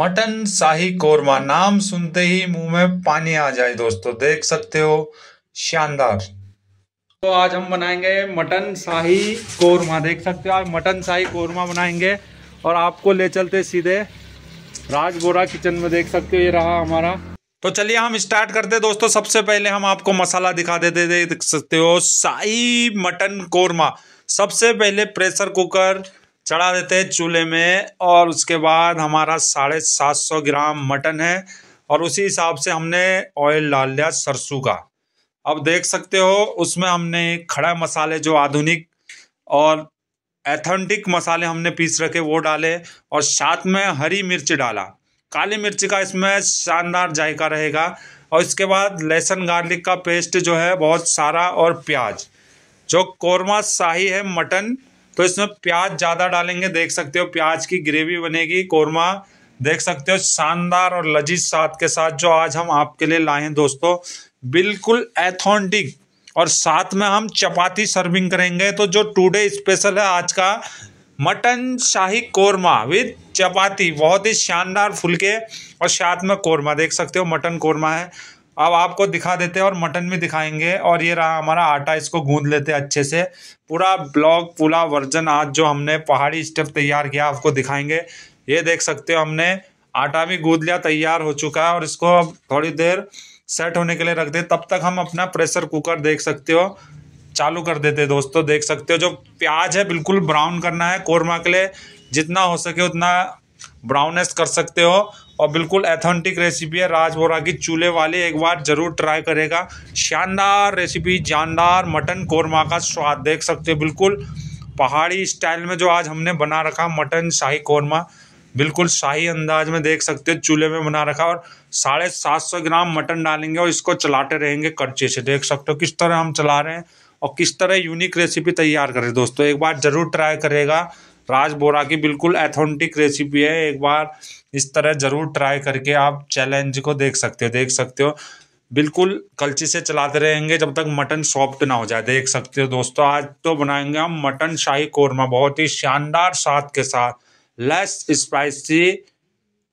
mutton shahi korma नाम सुनते ही मुंह में पानी आ जाए दोस्तों देख सकते हो शानदार तो आज हम बनाएंगे मटन शाही कोरमा देख सकते हो आज मटन शाही कोरमा बनाएंगे और आपको ले चलते सीधे राज बोरा किचन में देख सकते हो ये रहा हमारा तो चलिए हम स्टार्ट करते दोस्तों सबसे पहले हम आपको मसाला दिखा देते दे, देख सकते हो शाही मटन कोरमा सबसे पहले प्रेशर कुकर चढ़ा देते हैं चूल्हे में और उसके बाद हमारा साढ़े सात सौ ग्राम मटन है और उसी हिसाब से हमने ऑयल डाल लिया सरसों का अब देख सकते हो उसमें हमने खड़ा मसाले जो आधुनिक और एथेंटिक मसाले हमने पीस रखे वो डाले और साथ में हरी मिर्च डाला काली मिर्च का इसमें शानदार जायका रहेगा और इसके बाद लहसुन गार्लिक का पेस्ट जो है बहुत सारा और प्याज जो कौरमा शाही है मटन तो इसमें प्याज ज़्यादा डालेंगे देख सकते हो प्याज की ग्रेवी बनेगी कोरमा देख सकते हो शानदार और लजीज साथ के साथ जो आज हम आपके लिए लाए हैं दोस्तों बिल्कुल एथोंटिक और साथ में हम चपाती सर्विंग करेंगे तो जो टुडे स्पेशल है आज का मटन शाही कोरमा विद चपाती बहुत ही शानदार फुलके और साथ में कोरमा देख सकते हो मटन कोरमा है अब आपको दिखा देते हैं और मटन भी दिखाएंगे और ये रहा हमारा आटा इसको गूंद लेते हैं अच्छे से पूरा ब्लॉग पूरा वर्जन आज जो हमने पहाड़ी स्टेप तैयार किया आपको दिखाएंगे ये देख सकते हो हमने आटा भी गूंद लिया तैयार हो चुका है और इसको अब थोड़ी देर सेट होने के लिए रख दे तब तक हम अपना प्रेशर कुकर देख सकते हो चालू कर देते दोस्तों देख सकते हो जो प्याज है बिल्कुल ब्राउन करना है कोरमा के लिए जितना हो सके उतना ब्राउनेस कर सकते हो और बिल्कुल एथेंटिक रेसिपी है राज बोरा की चूल्हे वाले एक बार ज़रूर ट्राई करेगा शानदार रेसिपी जानदार मटन कोरमा का स्वाद देख सकते हो बिल्कुल पहाड़ी स्टाइल में जो आज हमने बना रखा मटन शाही कोरमा बिल्कुल शाही अंदाज में देख सकते हो चूल्हे में बना रखा और साढ़े सात सौ ग्राम मटन डालेंगे और इसको चलाते रहेंगे कच्चे से देख सकते हो किस तरह हम चला रहे हैं और किस तरह यूनिक रेसिपी तैयार करें दोस्तों एक बार ज़रूर ट्राई करेगा राज बोरा की बिल्कुल एथेंटिक रेसिपी है एक बार इस तरह ज़रूर ट्राई करके आप चैलेंज को देख सकते हो देख सकते हो बिल्कुल कलची से चलाते रहेंगे जब तक मटन सॉफ्ट ना हो जाए देख सकते हो दोस्तों आज तो बनाएंगे हम मटन शाही कोरमा बहुत ही शानदार स्वाद के साथ लेस स्पाइसी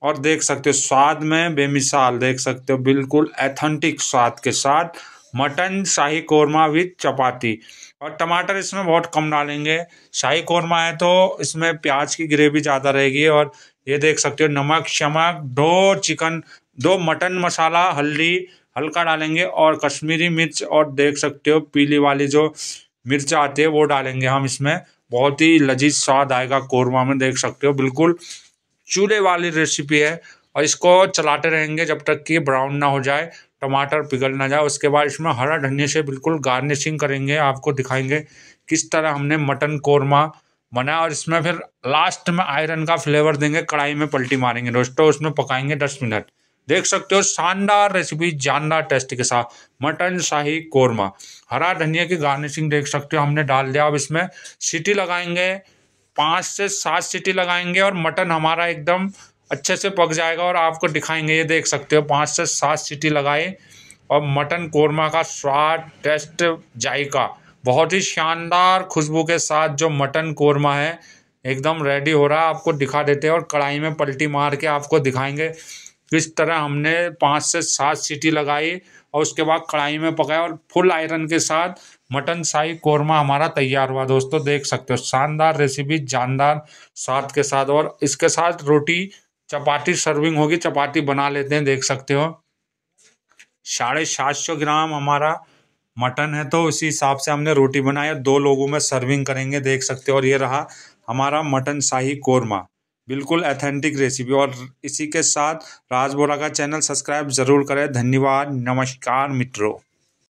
और देख सकते हो स्वाद में बेमिसाल देख सकते हो बिल्कुल एथेंटिक स्वाद के साथ मटन शाही कौरमा विथ चपाती और टमाटर इसमें बहुत कम डालेंगे शाही कौरमा है तो इसमें प्याज की ग्रेवी ज़्यादा रहेगी और ये देख सकते हो नमक शमक दो चिकन दो मटन मसाला हल्दी हल्का डालेंगे और कश्मीरी मिर्च और देख सकते हो पीली वाली जो मिर्च आती है वो डालेंगे हम इसमें बहुत ही लजीज स्वाद आएगा कोरमा में देख सकते हो बिल्कुल चूल्हे वाली रेसिपी है और इसको चलाते रहेंगे जब तक कि ब्राउन ना हो जाए टमाटर पिघल ना जाए उसके बाद इसमें हरा धनिया से बिल्कुल गार्निशिंग करेंगे आपको दिखाएंगे किस तरह हमने मटन कोरमा बनाया और इसमें फिर लास्ट में आयरन का फ्लेवर देंगे कढ़ाई में पलटी मारेंगे दोस्तों उसमें पकाएंगे दस मिनट देख सकते हो शानदार रेसिपी जानदार टेस्ट के साथ मटन शाही कोरमा हरा धनिया की गार्निशिंग देख सकते हो हमने डाल दिया अब इसमें सीटी लगाएंगे पाँच से सात सीटी लगाएंगे और मटन हमारा एकदम अच्छे से पक जाएगा और आपको दिखाएंगे ये देख सकते हो पाँच से सात सीटी लगाए और मटन कोरमा का स्वाद टेस्ट जायका बहुत ही शानदार खुशबू के साथ जो मटन कोरमा है एकदम रेडी हो रहा है आपको दिखा देते हैं और कढ़ाई में पलटी मार के आपको दिखाएंगे किस तरह हमने पाँच से सात सीटी लगाई और उसके बाद कढ़ाई में पकाया और फुल आयरन के साथ मटन शाही कोरमा हमारा तैयार हुआ दोस्तों देख सकते हो शानदार रेसिपी जानदार स्वाद के साथ और इसके साथ रोटी चपाती सर्विंग होगी चपाती बना लेते हैं देख सकते हो साढ़े सात सौ ग्राम हमारा मटन है तो उसी हिसाब से हमने रोटी बनाई दो लोगों में सर्विंग करेंगे देख सकते हो और ये रहा हमारा मटन शाही कोरमा बिल्कुल एथेंटिक रेसिपी और इसी के साथ राजबोरा का चैनल सब्सक्राइब ज़रूर करें धन्यवाद नमस्कार मित्रों